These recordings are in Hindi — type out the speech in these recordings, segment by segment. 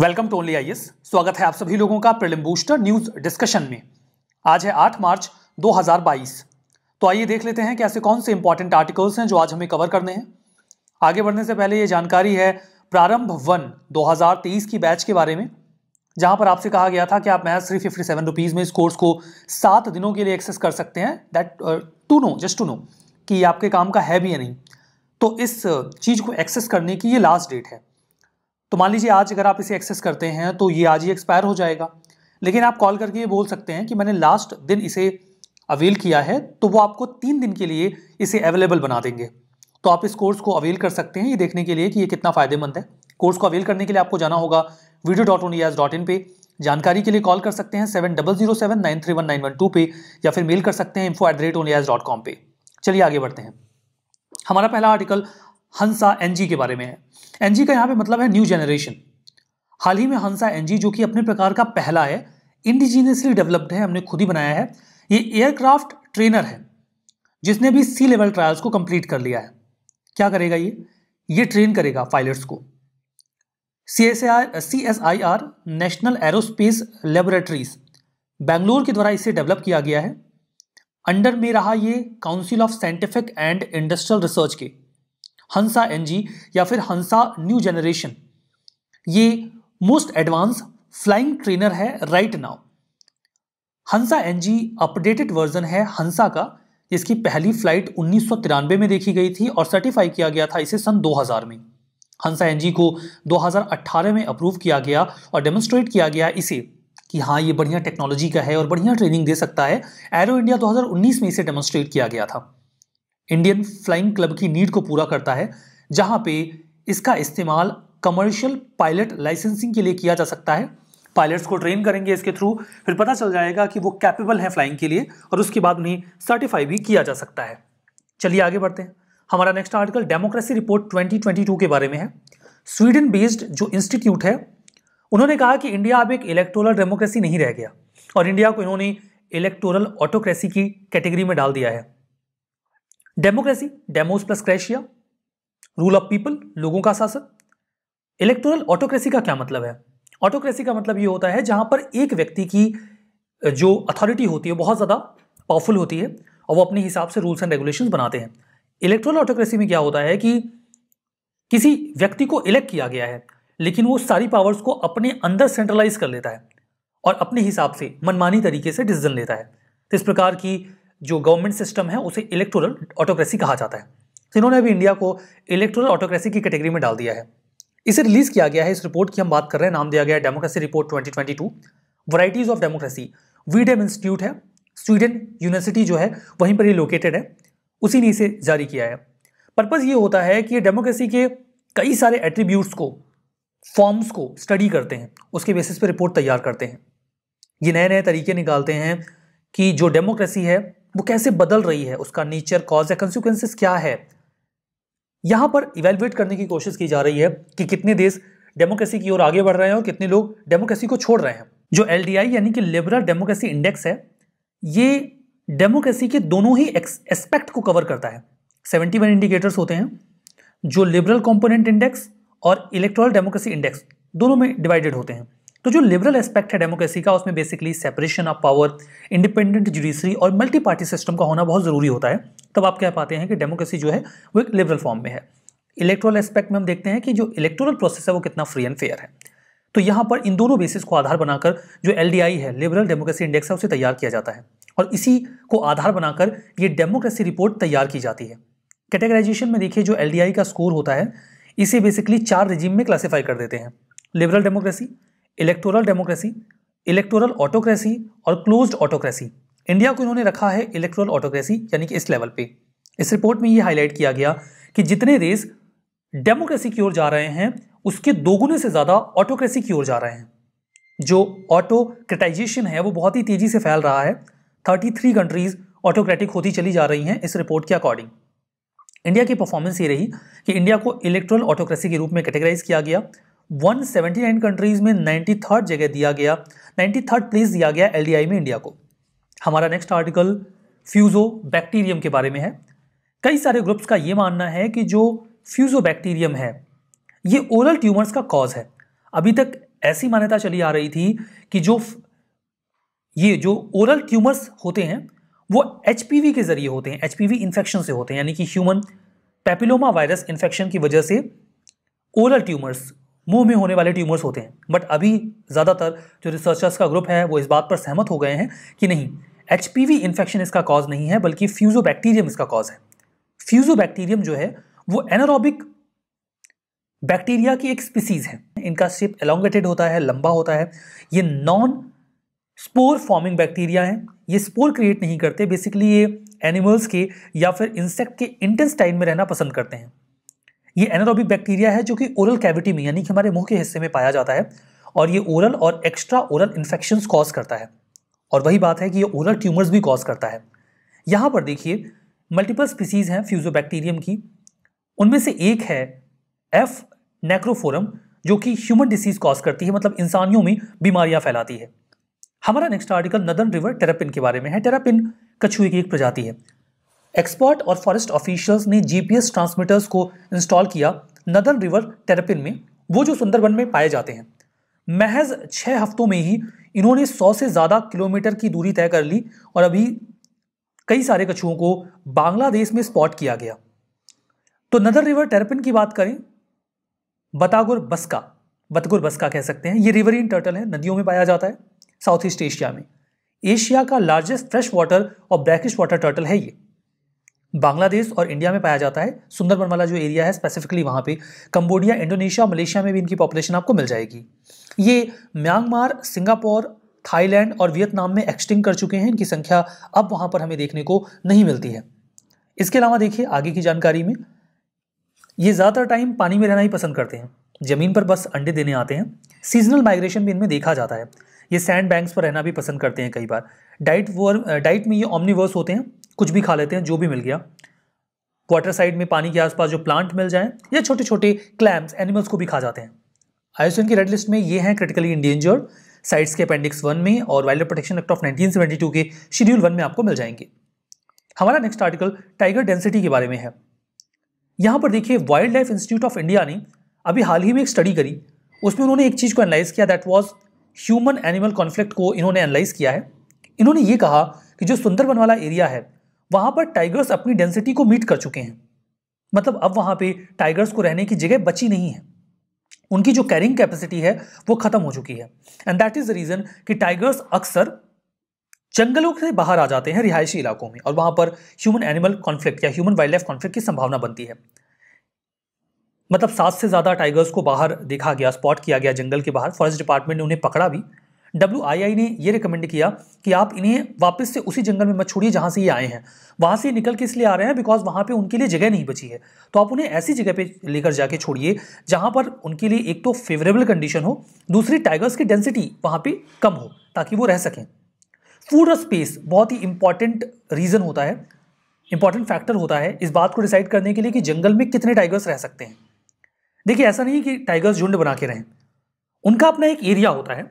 वेलकम टू ओनली आईएस स्वागत है आप सभी लोगों का प्रिलिम बूस्टर न्यूज डिस्कशन में आज है 8 मार्च 2022 तो आइए देख लेते हैं कि ऐसे कौन से इंपॉर्टेंट आर्टिकल्स हैं जो आज हमें कवर करने हैं आगे बढ़ने से पहले ये जानकारी है प्रारंभ वन 2023 की बैच के बारे में जहां पर आपसे कहा गया था कि आप मैं थ्री फिफ्टी सेवन रुपीज़ में इस कोर्स को सात दिनों के लिए एक्सेस कर सकते हैं that to know just to know कि आपके काम का है भी या नहीं तो इस uh, चीज़ को एक्सेस करने की ये लास्ट डेट है तो मान लीजिए आज अगर आप इसे एक्सेस करते हैं तो ये आज ही एक्सपायर हो जाएगा लेकिन आप कॉल करके ये बोल सकते हैं कि मैंने लास्ट दिन इसे अवेल किया है तो वो आपको तीन दिन के लिए इसे अवेलेबल बना देंगे तो आप इस कोर्स को अवेल कर सकते हैं ये देखने के लिए कि ये कितना फ़ायदेमंद है कोर्स को अवेल करने के लिए आपको जाना होगा video dot S dot in पे जानकारी के लिए कॉल कर सकते हैं seven double zero seven nine three one nine one two पे या फिर मेल कर सकते हैं info at the rate S dot com पे चलिए आगे बढ़ते हैं हमारा पहला आर्टिकल हंसा एनजी के बारे में है एनजी का यहाँ पे मतलब है न्यू जनरेशन हाल ही में हंसा एनजी जो कि अपने प्रकार का पहला है इंडिजीनियसली डेवलप्ड है हमने खुद ही बनाया है ये एयरक्राफ्ट ट्रेनर है जिसने भी सी लेवल ट्रायल्स को कंप्लीट कर लिया है क्या करेगा ये ये ट्रेन करेगा पायलट्स को C S R C S I R national aerospace laboratories Bangalore के द्वारा इसे डेवलप किया गया है अंडर में रहा ये council of scientific and industrial research के हंसा एनजी या फिर हंसा न्यू जनरेशन ये मोस्ट एडवांस फ्लाइंग ट्रेनर है right now Hansa NG updated version है हंसा का जिसकी पहली फ्लाइट उन्नीस में देखी गई थी और सर्टिफाई किया गया था इसे सन 2000 में हंसा एनजी को 2018 में अप्रूव किया गया और डेमोन्स्ट्रेट किया गया इसे कि हाँ ये बढ़िया टेक्नोलॉजी का है और बढ़िया ट्रेनिंग दे सकता है एरो इंडिया 2019 में इसे डेमोन्स्ट्रेट किया गया था इंडियन फ्लाइंग क्लब की नीड को पूरा करता है जहां पे इसका इस्तेमाल कमर्शियल पायलट लाइसेंसिंग के लिए किया जा सकता है पायलट्स को ट्रेन करेंगे इसके थ्रू फिर पता चल जाएगा कि वो कैपेबल हैं फ्लाइंग के लिए और उसके बाद उन्हें सर्टिफाई भी किया जा सकता है चलिए आगे बढ़ते हैं हमारा नेक्स्ट आर्टिकल डेमोक्रेसी रिपोर्ट 2022 के बारे में है स्वीडन बेस्ड जो इंस्टीट्यूट है उन्होंने कहा कि इंडिया अब एक इलेक्टोरल डेमोक्रेसी नहीं रह गया और इंडिया को इन्होंने इलेक्टोरल ऑटोक्रेसी की कैटेगरी में डाल दिया है democracy demos plus kratia rule of people लोगों का शासन इलेक्टोरल ऑटोक्रेसी का क्या मतलब है ऑटोक्रेसी का मतलब ये होता है जहां पर एक व्यक्ति की जो अथॉरिटी होती है बहुत ज़्यादा पावरफुल होती है और वो अपने हिसाब से रूल्स एंड रेगुलेशंस बनाते हैं इलेक्ट्रल ऑटोक्रेसी में क्या होता है कि किसी व्यक्ति को इलेक्ट किया गया है लेकिन वो सारी पावर्स को अपने अंदर सेंट्रलाइज कर लेता है और अपने हिसाब से मनमानी तरीके से डिसीजन लेता है तो इस प्रकार की जो गवर्नमेंट सिस्टम है उसे इलेक्टोरल ऑटोक्रेसी कहा जाता है तो इन्होंने अभी इंडिया को इलेक्टोरल ऑटोक्रेसी की कैटेगरी में डाल दिया है इसे रिलीज़ किया गया है इस रिपोर्ट की हम बात कर रहे हैं नाम दिया गया है democracy report 2022 varieties of democracy V Dem institute है स्वीडन यूनिवर्सिटी जो है वहीं पर ये लोकेटेड है उसी ने इसे जारी किया है पर्पज़ ये होता है कि डेमोक्रेसी के कई सारे एट्रीब्यूट्स को फॉर्म्स को स्टडी करते हैं उसके बेसिस पर रिपोर्ट तैयार करते हैं ये नए नए तरीके निकालते हैं कि जो डेमोक्रेसी है वो कैसे बदल रही है उसका नेचर कॉज या कंसिक्वेंसेस क्या है यहां पर इवेल्युएट करने की कोशिश की जा रही है कि कितने देश डेमोक्रेसी की ओर आगे बढ़ रहे हैं और कितने लोग डेमोक्रेसी को छोड़ रहे हैं जो एल यानी कि लिबरल डेमोक्रेसी इंडेक्स है ये डेमोक्रेसी के दोनों ही एस्पेक्ट को कवर करता है सेवेंटी वन इंडिकेटर्स होते हैं जो लिबरल कंपोनेंट इंडेक्स और इलेक्ट्रल डेमोक्रेसी इंडेक्स दोनों में डिवाइडेड होते हैं तो जो लिबरल एस्पेक्ट है डेमोक्रेसी का उसमें basically separation of power independent judiciary और मल्टी पार्टी सिस्टम का होना बहुत ज़रूरी होता है तब आप कह पाते हैं कि डेमोक्रेसी जो है वो एक लिबरल फॉर्म में है इलेक्ट्रल एस्पेक्ट में हम देखते हैं कि जो इलेक्ट्रल प्रोसेस है वो कितना फ्री एंड फेयर है तो यहाँ पर इन दोनों बेसिस को आधार बनाकर जो एल है लिबरल डेमोक्रेसी इंडेक्स है उसे तैयार किया जाता है और इसी को आधार बनाकर ये डेमोक्रेसी रिपोर्ट तैयार की जाती है कैटेगराइजेशन में देखिए जो एल का स्कोर होता है इसे बेसिकली चार रिजीम में क्लासीफाई कर देते हैं liberal democracy electoral democracy electoral autocracy और क्लोज्ड ऑटोक्रेसी इंडिया को इन्होंने रखा है इलेक्टोरल ऑटोक्रेसी यानी कि इस लेवल पे इस रिपोर्ट में ये हाईलाइट किया गया कि जितने देश डेमोक्रेसी की ओर जा रहे हैं उसके दोगुने से ज़्यादा ऑटोक्रेसी की ओर जा रहे हैं जो ऑटोक्रेटाइजेशन है वो बहुत ही तेज़ी से फैल रहा है थर्टी थ्री कंट्रीज़ ऑटोक्रेटिक होती चली जा रही हैं इस रिपोर्ट के अकॉर्डिंग इंडिया की परफॉर्मेंस ये रही कि इंडिया को इलेक्ट्रल ऑटोक्रेसी के रूप में कैटेगराइज किया गया 179 कंट्रीज में नाइन्टी थर्ड जगह दिया गया नाइन्टी थर्ड प्लेस दिया गया एल में इंडिया को हमारा नेक्स्ट आर्टिकल फ्यूज़ो बैक्टीरियम के बारे में है कई सारे ग्रुप्स का ये मानना है कि जो फ्यूज़ो बैक्टीरियम है ये ओरल ट्यूमर्स का कॉज है अभी तक ऐसी मान्यता चली आ रही थी कि जो ये जो ओरल ट्यूमर्स होते हैं वो एच के ज़रिए होते हैं एच इन्फेक्शन से होते हैं यानी कि ह्यूमन पेपिलोमा वायरस इन्फेक्शन की वजह से ओरल ट्यूमर्स मुंह में होने वाले ट्यूमर्स होते हैं बट अभी ज़्यादातर जो रिसर्चर्स का ग्रुप है वो इस बात पर सहमत हो गए हैं कि नहीं एच इन्फेक्शन इसका कॉज नहीं है बल्कि फ्यूजोबैक्टीरियम इसका कॉज है फ्यूजोबैक्टीरियम जो है वो एनारोबिक बैक्टीरिया की एक स्पीसीज है इनका शेप एलोंगेटेड होता है लंबा होता है ये नॉन स्पोर फॉर्मिंग बैक्टीरिया हैं ये स्पोर क्रिएट नहीं करते बेसिकली ये एनिमल्स के या फिर इंसेक्ट के इंटेस्टाइन में रहना पसंद करते हैं ये एनारोबिक बैक्टीरिया है जो कि ओरल कैविटी में यानी कि हमारे मुंह के हिस्से में पाया जाता है और ये ओरल और एक्स्ट्रा ओरल इन्फेक्शन कॉज करता है और वही बात है कि ये ओरल ट्यूमर्स भी कॉज करता है यहाँ पर देखिए मल्टीपल स्पीसीज़ हैं फ्यूजोबैक्टीरियम की उनमें से एक है एफ नेक्रोफोरम जो कि ह्यूमन डिसीज कॉज करती है मतलब इंसानियों में बीमारियां फैलाती है हमारा next article northern river terrapin के बारे में है टेरापिन कछुए की एक प्रजाति है एक्सपर्ट और फॉरेस्ट ऑफिशियल्स ने जीपीएस ट्रांसमीटर्स को इंस्टॉल किया नदन रिवर टेरेपिन में वो जो सुंदरबन में पाए जाते हैं महज छः हफ्तों में ही इन्होंने सौ से ज़्यादा किलोमीटर की दूरी तय कर ली और अभी कई सारे कछुओं को बांग्लादेश में स्पॉट किया गया तो नदर रिवर टेरपिन की बात करें बतागुर बसका बतगुर बस्का कह सकते हैं ये रिवर इन टर्टल है नदियों में पाया जाता है साउथ ईस्ट एशिया में एशिया का लार्जेस्ट फ्रेश वाटर और ब्लैकिश वाटर टर्टल है ये बांग्लादेश और इंडिया में पाया जाता है सुंदरबन वाला जो एरिया है स्पेसिफिकली वहाँ पे कंबोडिया इंडोनेशिया मलेशिया में भी इनकी पॉपुलेशन आपको मिल जाएगी ये म्यांमार सिंगापुर थाईलैंड और वियतनाम में एक्सटिंग कर चुके हैं इनकी संख्या अब वहाँ पर हमें देखने को नहीं मिलती है इसके अलावा देखिए आगे की जानकारी में ये ज़्यादातर टाइम पानी में रहना ही पसंद करते हैं ज़मीन पर बस अंडे देने आते हैं सीजनल माइग्रेशन भी इनमें देखा जाता है ये सैंड बैंक्स पर रहना भी पसंद करते हैं कई बार डाइट वर्म डाइट में ये ऑमनीवर्स होते हैं कुछ भी खा लेते हैं जो भी मिल गया वाटर साइड में पानी के आसपास जो प्लांट मिल जाए या छोटे छोटे क्लैम्स एनिमल्स को भी खा जाते हैं आयुष्यन की रेड लिस्ट में ये हैं क्रिटिकली इंडेंजर्ड साइट्स के अपेंडिक्स वन में और वाइल्ड प्रोटेक्शन एक्ट ऑफ 1972 के शेड्यूल वन में आपको मिल जाएंगे हमारा नेक्स्ट आर्टिकल टाइगर डेंसिटी के बारे में है यहाँ पर देखिए wildlife institute of India ने अभी हाल ही में एक स्टडी करी उसमें उन्होंने एक चीज़ को एनालाइज किया that was human animal conflict को इन्होंने एनालाइज किया है इन्होंने ये कहा कि जो सुंदरबन वाला एरिया है वहां पर टाइगर्स अपनी डेंसिटी को मीट कर चुके हैं मतलब अब वहां पे टाइगर्स को रहने की जगह बची नहीं है उनकी जो कैरिंग कैपेसिटी है वो खत्म हो चुकी है and that is the reason कि टाइगर्स अक्सर जंगलों से बाहर आ जाते हैं रिहायशी इलाकों में और वहां पर ह्यूमन एनिमल कॉन्फ्लिक्ट या ह्यूमन वाइल्ड लाइफ कॉन्फ्लिक्ट की संभावना बनती है मतलब सात से ज़्यादा टाइगर्स को बाहर देखा गया स्पॉट किया गया जंगल के बाहर फॉरेस्ट डिपार्टमेंट ने उन्हें पकड़ा भी डब्ल्यू ने यह रिकमेंड किया कि आप इन्हें वापस से उसी जंगल में मत छोड़िए जहाँ से ये आए हैं वहाँ से निकल के इसलिए आ रहे हैं बिकॉज वहाँ पर उनके लिए जगह नहीं बची है तो आप उन्हें ऐसी जगह पर लेकर जाके छोड़िए जहाँ पर उनके लिए एक तो फेवरेबल कंडीशन हो दूसरी टाइगर्स की डेंसिटी वहाँ पर कम हो ताकि वो रह सकें फूड और स्पेस बहुत ही इंपॉर्टेंट रीज़न होता है इंपॉर्टेंट फैक्टर होता है इस बात को डिसाइड करने के लिए कि जंगल में कितने टाइगर्स रह सकते हैं देखिए ऐसा नहीं है कि टाइगर्स झुंड बना के रहें उनका अपना एक एरिया होता है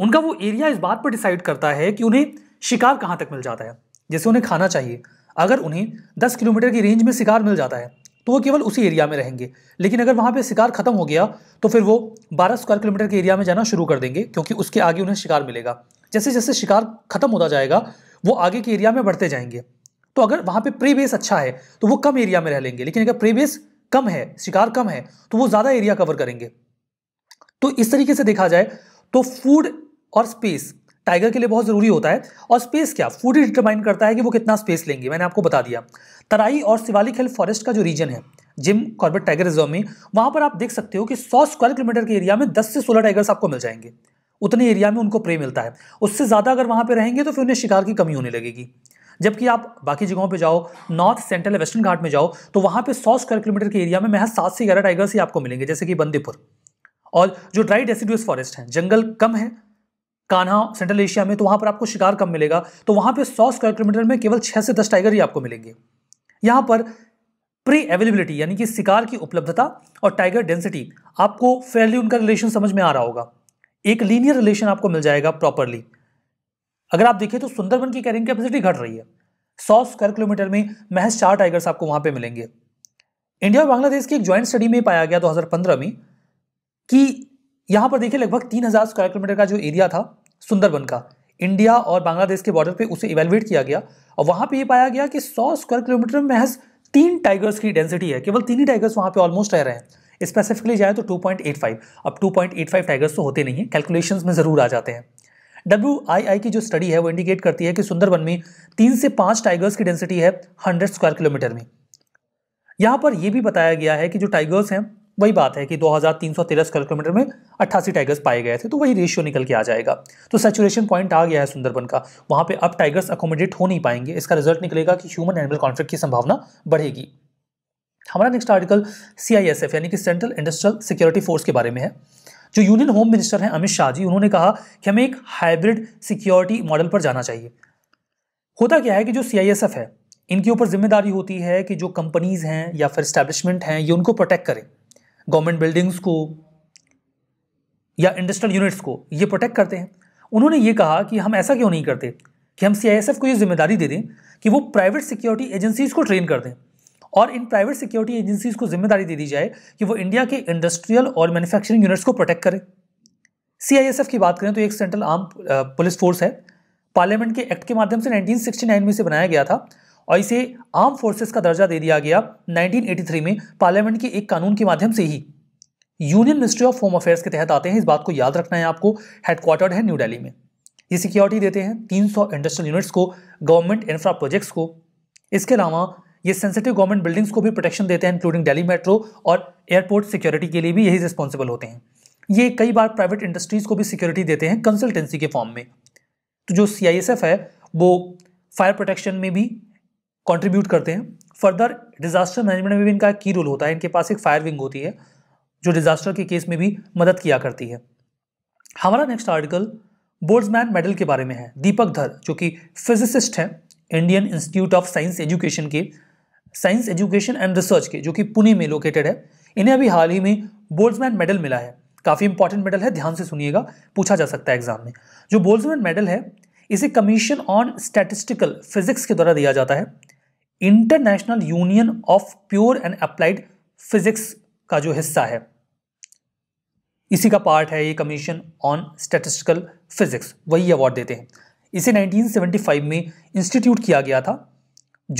उनका वो एरिया इस बात पर डिसाइड करता है कि उन्हें शिकार कहाँ तक मिल जाता है जैसे उन्हें खाना चाहिए अगर उन्हें दस किलोमीटर की रेंज में शिकार मिल जाता है तो वो केवल उसी एरिया में रहेंगे लेकिन अगर वहाँ पे शिकार खत्म हो गया तो फिर वो 12 स्क्वायर किलोमीटर के एरिया में जाना शुरू कर देंगे क्योंकि उसके आगे उन्हें शिकार मिलेगा जैसे जैसे शिकार खत्म होता जाएगा वो आगे के एरिया में बढ़ते जाएंगे तो अगर वहाँ पे प्री बेस अच्छा है तो वो कम एरिया में रह लेंगे लेकिन अगर प्री बेस कम है शिकार कम है तो वो ज़्यादा एरिया कवर करेंगे तो इस तरीके से देखा जाए तो फूड और स्पेस टाइगर के लिए बहुत ज़रूरी होता है और स्पेस क्या फूड ही डिटरमाइन करता है कि वो कितना स्पेस लेंगे मैंने आपको बता दिया तराई और शिवालिक हिल फॉरेस्ट का जो रीजन है जिम कॉर्बेट टाइगर रिजर्व में वहां पर आप देख सकते हो कि सौ स्क्वायर किलोमीटर के एरिया में दस से सोलह टाइगर्स आपको मिल जाएंगे उतने एरिया में उनको प्रे मिलता है उससे ज़्यादा अगर वहां पर रहेंगे तो फिर उन्हें शिकार की कमी होने लगेगी जबकि आप बाकी जगहों पे जाओ नॉर्थ सेंट्रल वेस्टर्न घाट में जाओ तो वहां पे सौ स्क्वायर किलोमीटर के एरिया में महज सात से ग्यारह टाइगर्स ही आपको मिलेंगे जैसे कि बंदीपुर और जो ड्राई डेसिडुअस फॉरेस्ट हैं जंगल कम है कान्हा सेंट्रल एशिया में तो वहां पर आपको शिकार कम मिलेगा तो वहां पर सौ स्क्वायर किलोमीटर में केवल छह से दस टाइगर ही आपको मिलेंगे यहां पर प्री अवेलेबिलिटी यानी कि शिकार की उपलब्धता और टाइगर डेंसिटी आपको फेयरली उनका रिलेशन समझ में आ रहा होगा एक लीनियर रिलेशन आपको मिल जाएगा प्रॉपरली अगर आप देखें तो सुंदरबन की कैरिंग कैपेसिटी घट रही है सौ स्क्वायर किलोमीटर में महज चार टाइगर्स आपको वहां पे मिलेंगे इंडिया और बांग्लादेश की एक ज्वाइंट स्टडी में पाया गया दो में कि यहां पर देखिए लगभग तीन हज़ार स्क्वायर किलोमीटर का जो एरिया था सुंदरबन का इंडिया और बांग्लादेश के बॉर्डर पे उसे इवेलुएट किया गया और वहां पे ये पाया गया कि 100 स्क्वायर किलोमीटर में महज तीन टाइगर्स की डेंसिटी है केवल तीन ही टाइगर्स वहां पे ऑलमोस्ट रह रहे हैं स्पेसिफिकली जाए तो 2.85 अब 2.85 टाइगर्स तो होते नहीं है कैलकुलेशन में ज़रूर आ जाते हैं डब्ल्यू की जो स्टडी है वो इंडिकेट करती है कि सुंदरबन में तीन से पांच टाइगर्स की डेंसिटी है हंड्रेड स्क्वायर किलोमीटर में यहां पर यह भी बताया गया है कि जो टाइगर्स हैं वही बात है कि 2313 स्क्वायर किलोमीटर में अट्ठासी टाइगर्स पाए गए थे तो वही रेशियो निकल के आ जाएगा तो सेचुरेशन पॉइंट आ गया है सुंदरबन का वहाँ पे अब टाइगर्स अकोमोडेट हो नहीं पाएंगे इसका रिजल्ट निकलेगा कि ह्यूमन एनिमल कॉन्फ्लिक्ट की संभावना बढ़ेगी हमारा नेक्स्ट आर्टिकल सी यानी कि सेंट्रल इंडस्ट्रियल सिक्योरिटी फोर्स के बारे में है जो यूनियन होम मिनिस्टर हैं अमित शाह जी उन्होंने कहा कि हमें एक हाइब्रिड सिक्योरिटी मॉडल पर जाना चाहिए होता क्या है कि जो सी है इनके ऊपर जिम्मेदारी होती है कि जो कंपनीज़ हैं या फिर स्टैब्लिशमेंट हैं ये उनको प्रोटेक्ट करें गवर्नमेंट बिल्डिंग्स को या इंडस्ट्रियल यूनिट्स को ये प्रोटेक्ट करते हैं उन्होंने ये कहा कि हम ऐसा क्यों नहीं करते कि हम सी को ये जिम्मेदारी दे दें कि वो प्राइवेट सिक्योरिटी एजेंसीज़ को ट्रेन कर दें और इन प्राइवेट सिक्योरिटी एजेंसीज़ को जिम्मेदारी दे दी जाए कि वो इंडिया के इंडस्ट्रियल और मैन्युफैक्चरिंग यूनिट्स को प्रोटेक्ट करें सी की बात करें तो एक सेंट्रल आर्म पुलिस फोर्स है पार्लियामेंट के एक्ट के माध्यम से 1969 में से बनाया गया था और इसे आर्म फोर्सेस का दर्जा दे दिया गया 1983 में पार्लियामेंट के एक कानून के माध्यम से ही union ministry of home affairs के तहत आते हैं इस बात को याद रखना है आपको हेडक्वार्टर्ड है न्यू दिल्ली में ये सिक्योरिटी देते हैं 300 इंडस्ट्रियल यूनिट्स को गवर्नमेंट इंफ्रा प्रोजेक्ट्स को इसके अलावा ये सेंसिटिव गवर्नमेंट बिल्डिंग्स को भी प्रोटेक्शन देते हैं इंक्लूडिंग डेली मेट्रो और एयरपोर्ट सिक्योरिटी के लिए भी यही रिस्पॉन्सिबल होते हैं ये कई बार प्राइवेट इंडस्ट्रीज़ को भी सिक्योरिटी देते हैं कंसल्टेंसी के फॉर्म में तो जो सी है वो फायर प्रोटेक्शन में भी कंट्रीब्यूट करते हैं फर्दर डिजास्टर मैनेजमेंट में भी इनका की रोल होता है इनके पास एक फायर विंग होती है जो डिजास्टर के केस में भी मदद किया करती है हमारा नेक्स्ट आर्टिकल बोर्ड्समैन मेडल के बारे में है दीपक धर जो कि फिजिसिस्ट हैं Indian institute of science education के साइंस एजुकेशन एंड रिसर्च के जो कि पुणे में लोकेटेड है इन्हें अभी हाल ही में बोल्समैन मेडल मिला है काफ़ी इंपॉर्टेंट मेडल है ध्यान से सुनिएगा पूछा जा सकता है एग्जाम में जो बोल्समैन मेडल है इसे कमीशन ऑन स्टैटिस्टिकल फिजिक्स के द्वारा दिया जाता है international union of pure and applied physics का जो हिस्सा है इसी का पार्ट है ये कमीशन ऑन स्टेटिस्टिकल फिजिक्स वही अवार्ड देते हैं इसे 1975 में इंस्टीट्यूट किया गया था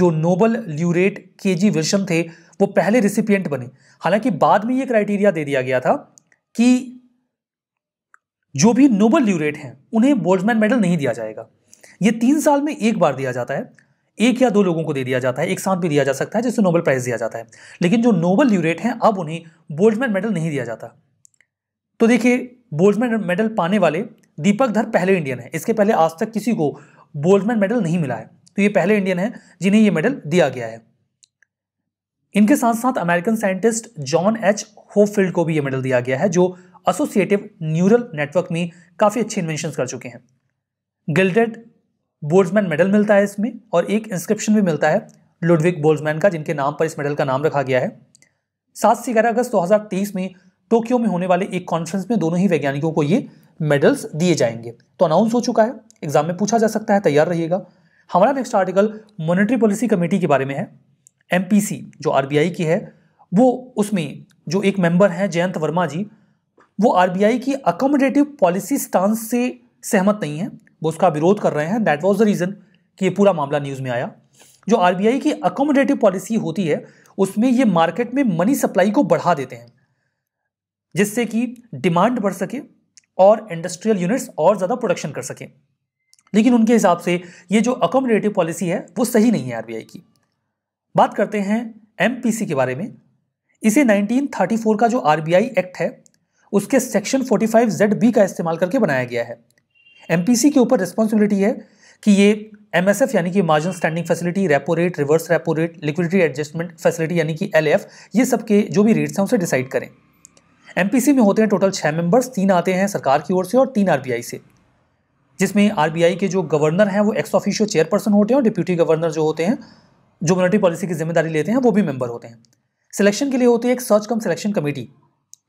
जो नोबल ल्यूरेट के जी विल्शम थे वो पहले रिसिपियंट बने हालांकि बाद में ये क्राइटेरिया दे दिया गया था कि जो भी नोबल ल्यूरेट हैं उन्हें बोल्टमैन मेडल नहीं दिया जाएगा ये तीन साल में एक बार दिया जाता है एक या दो लोगों को दे दिया जाता है एक साथ भी दिया जा सकता है जिससे नोबल प्राइज़ दिया जाता है लेकिन जो नोबल ल्यूरेट हैं अब उन्हें बोल्टमैन मेडल नहीं दिया जाता तो देखिए बोल्टमैन मेडल पाने वाले दीपक धर पहले इंडियन है इसके पहले आज तक किसी को बोल्टमैन मेडल नहीं मिला है तो ये पहले इंडियन है जिन्हें ये मेडल दिया गया है इनके साथ साथ American scientist John H Hopfield को भी ये मेडल दिया गया है जो एसोसिएटिव न्यूरल नेटवर्क में काफ़ी अच्छे इन्वेंशन कर चुके हैं गिल्डेड बोल्समैन मेडल मिलता है इसमें और एक इंस्क्रिप्शन भी मिलता है लुडविक बोल्समैन का जिनके नाम पर इस मेडल का नाम रखा गया है सात से ग्यारह अगस्त 2023 में टोक्यो में होने वाले एक कॉन्फ्रेंस में दोनों ही वैज्ञानिकों को ये मेडल्स दिए जाएंगे तो अनाउंस हो चुका है एग्जाम में पूछा जा सकता है तैयार रहिएगा हमारा next article monetary policy committee के बारे में है एम जो आर की है वो उसमें जो एक मेंबर हैं जयंत वर्मा जी वो आर की अकोमोडेटिव पॉलिसी स्टांस से सहमत नहीं है वो उसका विरोध कर रहे हैं दैट वॉज द रीज़न कि ये पूरा मामला न्यूज़ में आया जो आर की अकोमोडेटिव पॉलिसी होती है उसमें ये मार्केट में मनी सप्लाई को बढ़ा देते हैं जिससे कि डिमांड बढ़ सके और इंडस्ट्रियल यूनिट्स और ज़्यादा प्रोडक्शन कर सकें लेकिन उनके हिसाब से ये जो अकोमोडेटिव पॉलिसी है वो सही नहीं है आर की बात करते हैं एम के बारे में इसे 1934 का जो आर एक्ट है उसके सेक्शन 45 जेड बी का इस्तेमाल करके बनाया गया है एम के ऊपर रिस्पॉन्सिबिलिटी है कि ये एम यानी कि margin standing facility repo rate reverse repo rate liquidity adjustment facility यानी कि एल ये सब के जो भी रेट्स हैं उसे डिसाइड करें एम में होते हैं टोटल छः मेंबर्स तीन आते हैं सरकार की ओर से और तीन आर से जिसमें आर के जो गवर्नर हैं वो एक्स ऑफिशियो चेयरपर्सन होते हैं और डिप्यूटी गवर्नर जो होते हैं जो मोनिटरी पॉलिसी की जिम्मेदारी लेते हैं वो भी मेंबर होते हैं सिलेक्शन के लिए होती है एक सर्च कम सिलेक्शन कमेटी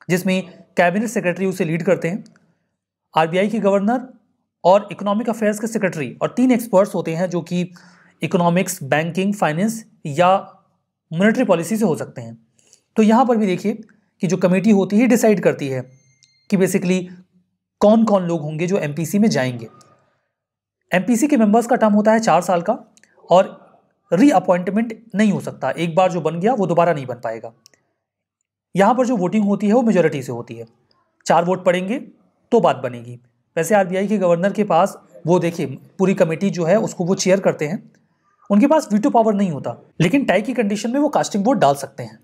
जिसमें कैबिनेट सेक्रेटरी उसे लीड करते हैं आरबीआई के गवर्नर और इकोनॉमिक अफेयर्स के सेक्रेटरी और तीन एक्सपर्ट्स होते हैं जो कि इकोनॉमिक्स बैंकिंग फाइनेंस या मॉनेटरी पॉलिसी से हो सकते हैं तो यहाँ पर भी देखिए कि जो कमेटी होती है डिसाइड करती है कि बेसिकली कौन कौन लोग होंगे जो एम में जाएंगे एम के मेंबर्स का टर्म होता है चार साल का और रीअपॉइंटमेंट नहीं हो सकता एक बार जो बन गया वो दोबारा नहीं बन पाएगा यहाँ पर जो वोटिंग होती है वो मेजोरिटी से होती है चार वोट पड़ेंगे तो बात बनेगी वैसे आरबीआई के गवर्नर के पास वो देखिए पूरी कमेटी जो है उसको वो चेयर करते हैं उनके पास वीटो पावर नहीं होता लेकिन टाई की कंडीशन में वो कास्टिंग वोट डाल सकते हैं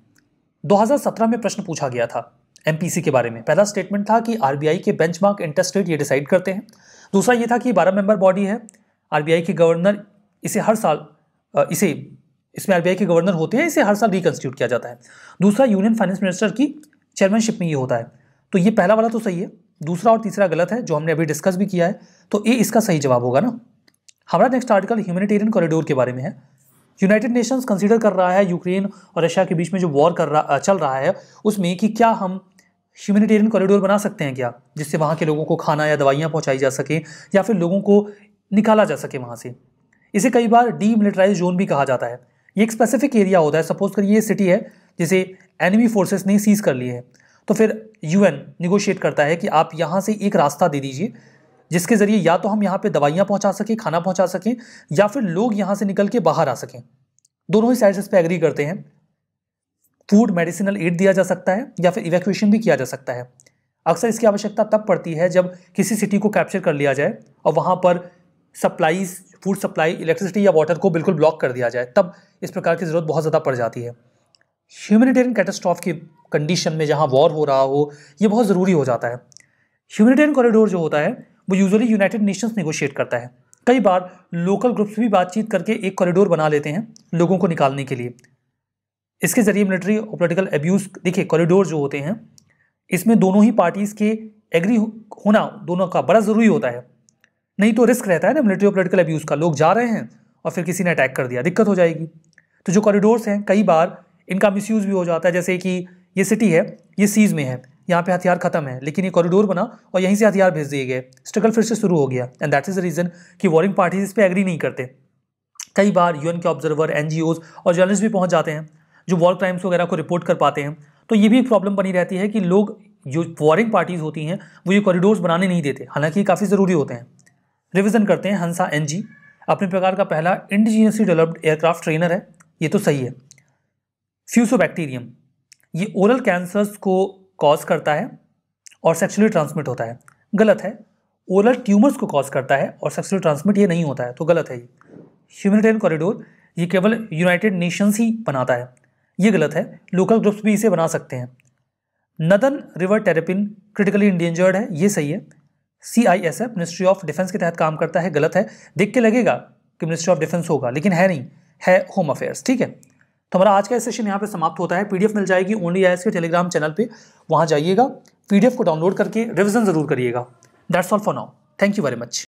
2017 में प्रश्न पूछा गया था एम के बारे में पहला स्टेटमेंट था कि आर के बेंचमार्क इंटरेस्ट रेट ये डिसाइड करते हैं दूसरा ये था कि बारह मेंबर बॉडी है आर के गवर्नर इसे हर साल इसे इसमें आर के गवर्नर होते हैं इसे हर साल रिकन्स्टिट्यूट किया जाता है दूसरा यूनियन फाइनेंस मिनिस्टर की चेयरमैनशिप में ये होता है तो ये पहला वाला तो सही है दूसरा और तीसरा गलत है जो हमने अभी डिस्कस भी किया है तो ए इसका सही जवाब होगा ना हमारा नेक्स्ट आर्टिकल ह्यूमनिटेरियन कॉरिडोर के बारे में है यूनाइटेड नेशंस कंसीडर कर रहा है यूक्रेन और रशिया के बीच में जो वॉर कर रहा चल रहा है उसमें कि क्या हम ह्यूमैनिटेरियन कॉरिडोर बना सकते हैं क्या जिससे वहाँ के लोगों को खाना या दवाइयाँ पहुँचाई जा सकें या फिर लोगों को निकाला जा सके वहाँ से इसे कई बार डीमिलिटराइज जोन भी कहा जाता है ये एक स्पेसिफिक एरिया होता है सपोज करिए ये सिटी है जिसे एनिमी फोर्सेस ने सीज कर ली है तो फिर यूएन निगोशिएट करता है कि आप यहाँ से एक रास्ता दे दीजिए जिसके ज़रिए या तो हम यहाँ पे दवाइयाँ पहुँचा सकें खाना पहुँचा सकें या फिर लोग यहाँ से निकल के बाहर आ सकें दोनों ही साइड इस पर एग्री करते हैं फूड मेडिसिनल एड दिया जा सकता है या फिर इवैक्यूएशन भी किया जा सकता है अक्सर इसकी आवश्यकता तब पड़ती है जब किसी सिटी को कैप्चर कर लिया जाए और वहाँ पर सप्लाईज फूड सप्लाई इलेक्ट्रिसिटी या वाटर को बिल्कुल ब्लॉक कर दिया जाए तब इस प्रकार की ज़रूरत बहुत ज़्यादा पड़ जाती है ह्यूमिटेरियन कैटेस्ट्रॉफ की कंडीशन में जहाँ वॉर हो रहा हो ये बहुत ज़रूरी हो जाता है ह्यूमनिटेरियन कॉरिडोर जो होता है वो यूजुअली यूनाइटेड नेशंस नेगोशिएट करता है कई बार लोकल ग्रुप्स भी बातचीत करके एक कॉरिडोर बना लेते हैं लोगों को निकालने के लिए इसके ज़रिए मिलिट्री और पोलिटिकल एब्यूज़ देखिए कॉरिडोर जो होते हैं इसमें दोनों ही पार्टीज़ के एग्री होना दोनों का बड़ा ज़रूरी होता है नहीं तो रिस्क रहता है ना मिलिट्री और पोलिटिकल एब्यूज़ का लोग जा रहे हैं और फिर किसी ने अटैक कर दिया दिक्कत हो जाएगी तो जो कॉरिडोर्स हैं कई बार इनका मिसयूज़ भी हो जाता है जैसे कि ये सिटी है ये सीज़ में है यहाँ पे हथियार खत्म है लेकिन ये कॉरिडोर बना और यहीं से हथियार भेज दिए गए स्ट्रगल फिर से शुरू हो गया and that is the reason कि वॉरिंग पार्टीज इस पर एग्री नहीं करते कई बार यूएन के ऑब्जर्वर एन और जर्नलिस्ट भी पहुँच जाते हैं जो वॉर क्राइम्स वगैरह को रिपोर्ट कर पाते हैं तो ये भी एक प्रॉब्लम बनी रहती है कि लोग जो वॉरिंग पार्टीज़ होती हैं वो ये कॉरिडोर्स बनाने नहीं देते हालांकि काफ़ी ज़रूरी होते हैं रिविज़न करते हैं हंसा एन अपने प्रकार का पहला इंडिजीनियसली डेवलप्ड एयरक्राफ्ट ट्रेनर है ये तो सही है फ्यूसोबैक्टीरियम ये ओरल कैंसर्स को कॉज करता है और सेक्सुअली ट्रांसमिट होता है गलत है ओरल ट्यूमर्स को कॉज करता है और सेक्सुअली ट्रांसमिट ये नहीं होता है तो गलत है ये ह्यूमिटेरियन कॉरिडोर ये केवल यूनाइटेड नेशंस ही बनाता है ये गलत है लोकल ग्रुप्स भी इसे बना सकते हैं northern river terrapin critically endangered है ये सही है C I S F ministry of defence के तहत काम करता है गलत है देख के लगेगा कि मिनिस्ट्री ऑफ डिफेंस होगा लेकिन है नहीं है होम अफेयर्स ठीक है तो हमारा आज का सेशन यहाँ पे समाप्त होता है पीडीएफ मिल जाएगी ओनली आई के टेलीग्राम चैनल पे वहाँ जाइएगा पीडीएफ को डाउनलोड करके रिविजन जरूर करिएगा that's all for now thank you very much